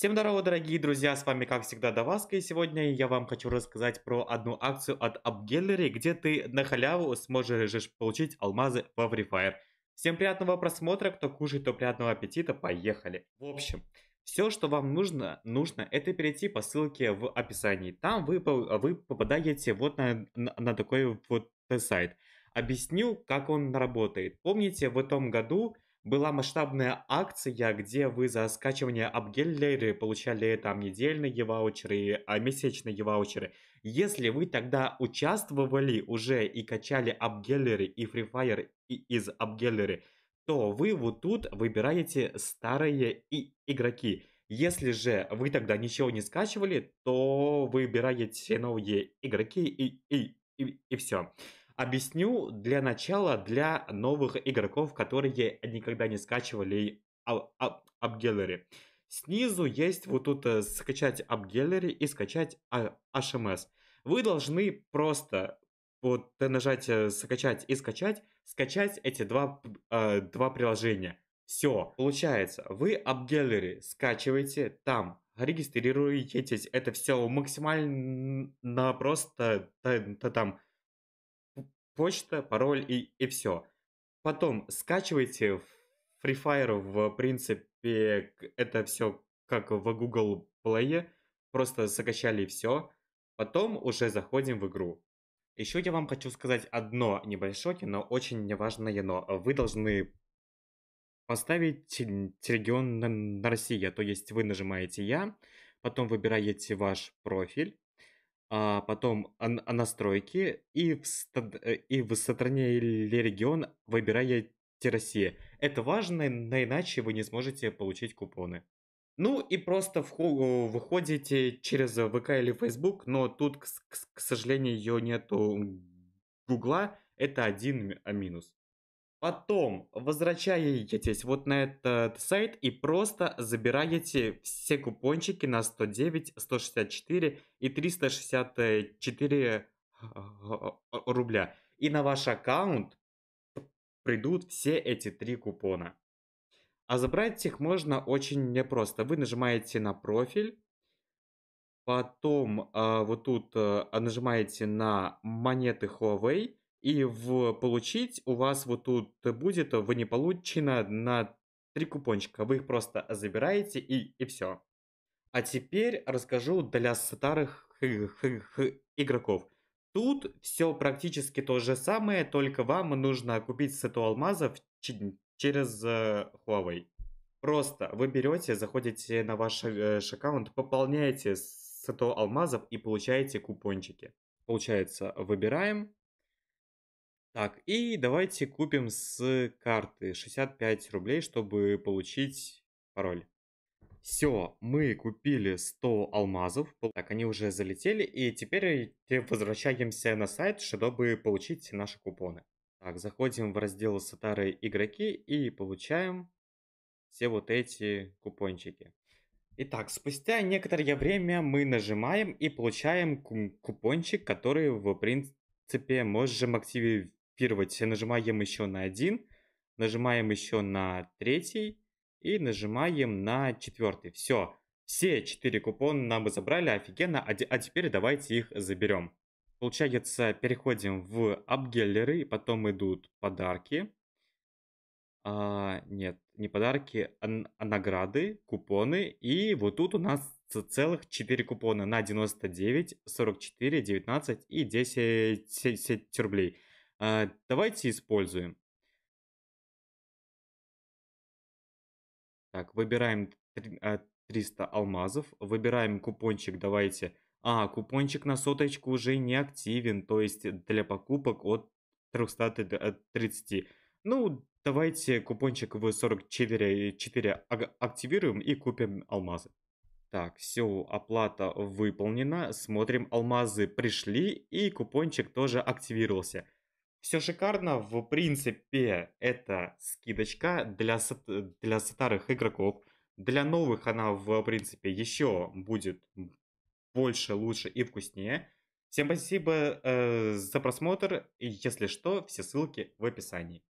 Всем здорово, дорогие друзья, с вами как всегда Даваска, и сегодня я вам хочу рассказать про одну акцию от AppGallery, где ты на халяву сможешь получить алмазы во Free Fire. Всем приятного просмотра, кто кушает, то приятного аппетита, поехали. В общем, все, что вам нужно, нужно это перейти по ссылке в описании. Там вы, вы попадаете вот на, на, на такой вот э, сайт. Объясню, как он работает. Помните, в том году была масштабная акция, где вы за скачивание апгеллеры получали там недельные ваучеры, а месячные ваучеры. Если вы тогда участвовали уже и качали апгеллеры и Free Fire и из апгеллеры, то вы вот тут выбираете старые и игроки. Если же вы тогда ничего не скачивали, то выбираете новые игроки и, и, и, и все. Объясню для начала для новых игроков, которые никогда не скачивали AppGallery. Снизу есть вот тут э, скачать AppGallery и скачать HMS. А, вы должны просто вот нажать э, скачать и скачать, скачать эти два, а, два приложения. Все, получается, вы AppGallery скачиваете там, регистрируетесь, это все максимально просто там почта, пароль и, и все. Потом скачивайте Free Fire, в принципе, это все как в Google Play, просто закачали все, потом уже заходим в игру. Еще я вам хочу сказать одно небольшое, но очень важное но. Вы должны поставить регион на, на Россия, то есть вы нажимаете «Я», потом выбираете ваш профиль, а потом о, о настройке и в, э, и в стране или регион выбирая Россия. Это важно, но иначе вы не сможете получить купоны. Ну и просто выходите через ВК или Facebook, но тут, к, к сожалению, ее нету Гугла, это один а минус. Потом возвращаетесь вот на этот сайт и просто забираете все купончики на 109, 164 и 364 а, а, а, рубля. И на ваш аккаунт придут все эти три купона. А забрать их можно очень непросто. Вы нажимаете на профиль, потом э, вот тут э, нажимаете на монеты Huawei – и в получить у вас вот тут будет э, вы не получено на три купончика. Вы их просто забираете и, и все. А теперь расскажу для старых игроков. Тут все практически то же самое, только вам нужно купить сету алмазов через э, Huawei. Просто вы берете, заходите на ваш э, аккаунт, пополняете сету алмазов и получаете купончики. Получается, выбираем так, и давайте купим с карты 65 рублей, чтобы получить пароль. Все, мы купили 100 алмазов. Так, они уже залетели, и теперь возвращаемся на сайт, чтобы получить наши купоны. Так, заходим в раздел «Сатары игроки» и получаем все вот эти купончики. Итак, спустя некоторое время мы нажимаем и получаем купончик, который в принципе можем активировать скопировать, э, нажимаем еще на один, нажимаем еще на третий и нажимаем на четвертый. Все, все четыре купона нам забрали, офигенно, а, а теперь давайте их заберем. Получается, переходим в апгеллеры, потом идут подарки. А, нет, не подарки, а награды, купоны. И вот тут у нас целых 4 купона на 99, 44, 19 и 10 рублей. А, давайте используем. Так, выбираем 300 а, алмазов. Выбираем купончик, давайте. А, купончик на соточку уже не активен, то есть для покупок от 330. Ну, давайте купончик в 44 4 активируем и купим алмазы. Так, все, оплата выполнена. Смотрим, алмазы пришли и купончик тоже активировался. Все шикарно, в принципе, это скидочка для, для старых игроков. Для новых она, в принципе, еще будет больше, лучше и вкуснее. Всем спасибо э, за просмотр. Если что, все ссылки в описании.